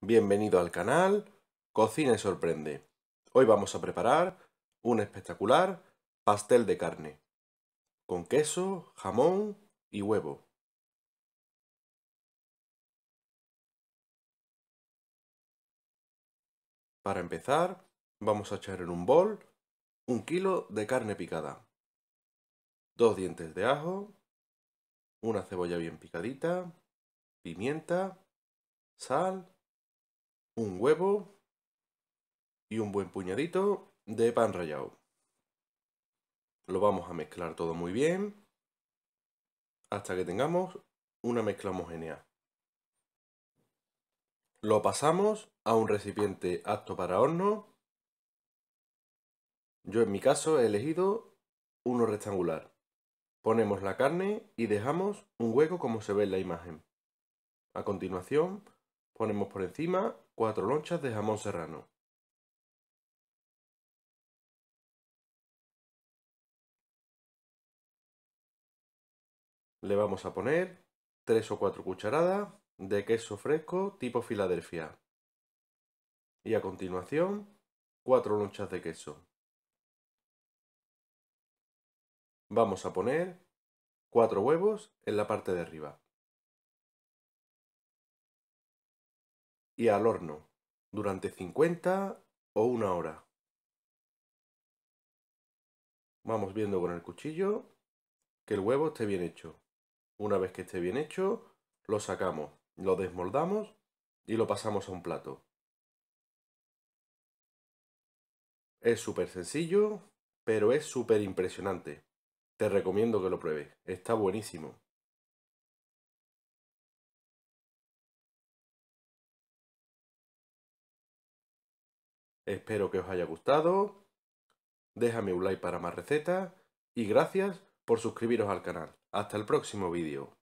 Bienvenido al canal Cocina y Sorprende. Hoy vamos a preparar un espectacular pastel de carne con queso, jamón y huevo. Para empezar, vamos a echar en un bol un kilo de carne picada, dos dientes de ajo, una cebolla bien picadita, pimienta, sal un huevo y un buen puñadito de pan rallado. Lo vamos a mezclar todo muy bien hasta que tengamos una mezcla homogénea. Lo pasamos a un recipiente apto para horno. Yo en mi caso he elegido uno rectangular. Ponemos la carne y dejamos un hueco como se ve en la imagen. A continuación ponemos por encima 4 lonchas de jamón serrano. Le vamos a poner 3 o 4 cucharadas de queso fresco tipo Filadelfia. Y a continuación, 4 lonchas de queso. Vamos a poner 4 huevos en la parte de arriba. y al horno durante 50 o una hora. Vamos viendo con el cuchillo que el huevo esté bien hecho. Una vez que esté bien hecho, lo sacamos, lo desmoldamos y lo pasamos a un plato. Es súper sencillo, pero es súper impresionante. Te recomiendo que lo pruebes. Está buenísimo. Espero que os haya gustado. Déjame un like para más recetas. Y gracias por suscribiros al canal. Hasta el próximo vídeo.